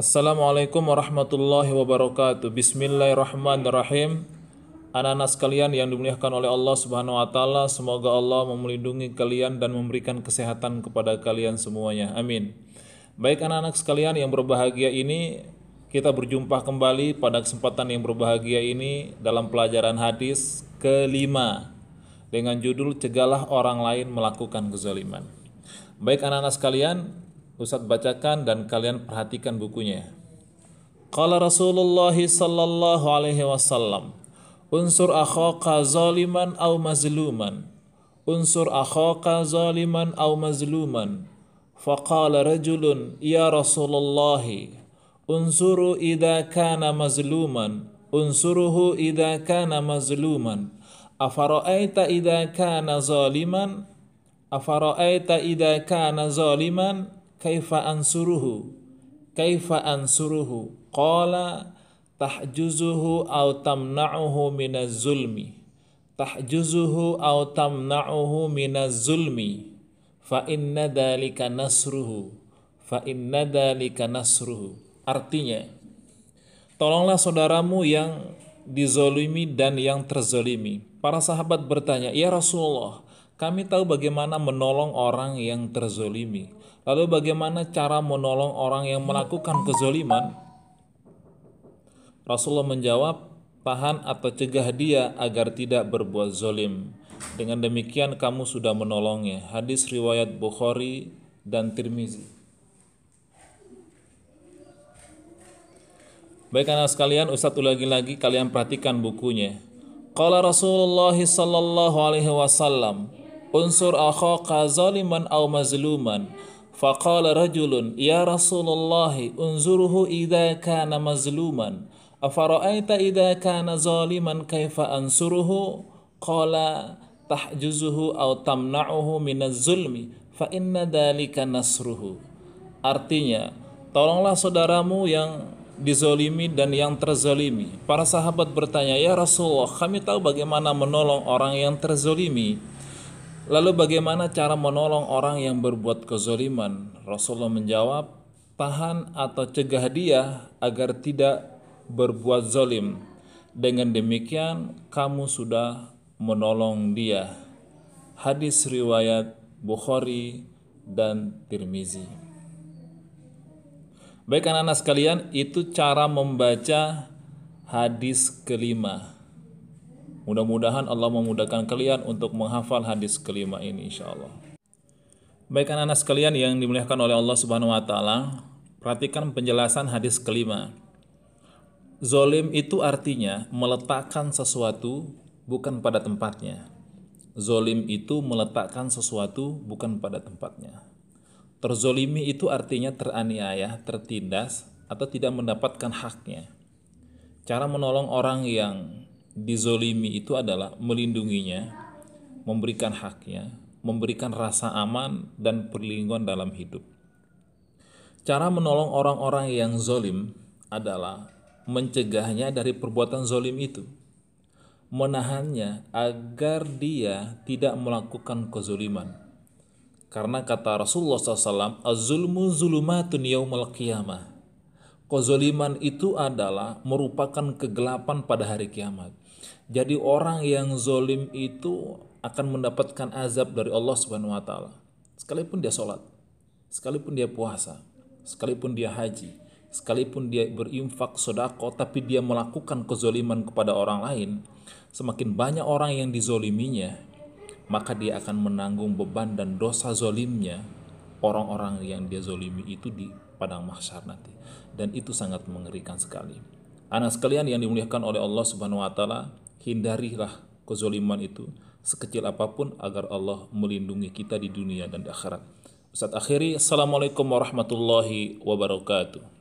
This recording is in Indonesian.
Assalamualaikum warahmatullahi wabarakatuh. Bismillahirrahmanirrahim. Anak-anak sekalian yang dimuliakan oleh Allah Subhanahu wa taala, semoga Allah memelindungi kalian dan memberikan kesehatan kepada kalian semuanya. Amin. Baik anak-anak sekalian yang berbahagia ini, kita berjumpa kembali pada kesempatan yang berbahagia ini dalam pelajaran hadis kelima dengan judul Cegahlah orang lain melakukan kezaliman. Baik anak-anak sekalian, Ustaz bacakan dan kalian perhatikan bukunya. Qala Rasulullah sallallahu alaihi wasallam, unsur akhaka zaliman au mazluman. Unsur akhaka zaliman au mazluman. Faqala rajulun ya Rasulullah, unsuru idza kana mazluman, unsuruhu idza kana mazluman. Afara'aita idza kana zaliman? Afara'aita idza kana zaliman? kaifa ansuruhu kaifa ansuruhu qala tahjuzuhu aw tamna'uhu minaz zulmi tahjuzuhu aw tamna'uhu minaz zulmi fa inna dhalika nasruhu fa inna dhalika nasruhu artinya tolonglah saudaramu yang dizolimi dan yang terzolimi para sahabat bertanya ya Rasulullah kami tahu bagaimana menolong orang yang terzolimi Lalu bagaimana cara menolong orang yang melakukan kezoliman? Rasulullah menjawab, tahan atau cegah dia agar tidak berbuat zolim. Dengan demikian kamu sudah menolongnya. Hadis riwayat Bukhari dan Tirmizi. Baik anak sekalian, Ustadz ulangi lagi kalian perhatikan bukunya. Qala Rasulullah sallallahu alaihi wasallam, unsur akhaka zaliman aw mazluman فقال رجل يا رسول الله انظره إذا كان مظلوما أفرأيت إذا كان ظالما كيف أنصره قال تحجزه أو تمنعه من الظلم فإن ذلك نصره artinya tolonglah saudaramu yang dizolimi dan yang terzolimi para sahabat bertanya ya Rasulullah kami tahu bagaimana menolong orang yang terzolimi Lalu bagaimana cara menolong orang yang berbuat kezoliman? Rasulullah menjawab, tahan atau cegah dia agar tidak berbuat zolim. Dengan demikian, kamu sudah menolong dia. Hadis riwayat Bukhari dan Tirmizi. Baik anak-anak sekalian, itu cara membaca hadis kelima. Mudah-mudahan Allah memudahkan kalian untuk menghafal hadis kelima ini insya Allah. Baik anak-anak sekalian yang dimuliakan oleh Allah Subhanahu wa taala, perhatikan penjelasan hadis kelima. Zolim itu artinya meletakkan sesuatu bukan pada tempatnya. Zolim itu meletakkan sesuatu bukan pada tempatnya. Terzolimi itu artinya teraniaya, tertindas, atau tidak mendapatkan haknya. Cara menolong orang yang dizolimi itu adalah melindunginya, memberikan haknya, memberikan rasa aman dan perlindungan dalam hidup. Cara menolong orang-orang yang zolim adalah mencegahnya dari perbuatan zolim itu, menahannya agar dia tidak melakukan kezoliman. Karena kata Rasulullah SAW, azulmu zulumatun yawmal qiyamah. Kozoliman itu adalah merupakan kegelapan pada hari kiamat. Jadi orang yang zolim itu akan mendapatkan azab dari Allah Subhanahu wa taala. Sekalipun dia sholat, sekalipun dia puasa, sekalipun dia haji, sekalipun dia berinfak sodako, tapi dia melakukan kezoliman kepada orang lain, semakin banyak orang yang dizoliminya, maka dia akan menanggung beban dan dosa zolimnya orang-orang yang dia zolimi itu di padang mahsyar nanti. Dan itu sangat mengerikan sekali. Anak sekalian yang dimuliakan oleh Allah Subhanahu wa taala, hindarilah kezoliman itu sekecil apapun agar Allah melindungi kita di dunia dan di akhirat. Ustaz akhiri, Assalamualaikum warahmatullahi wabarakatuh.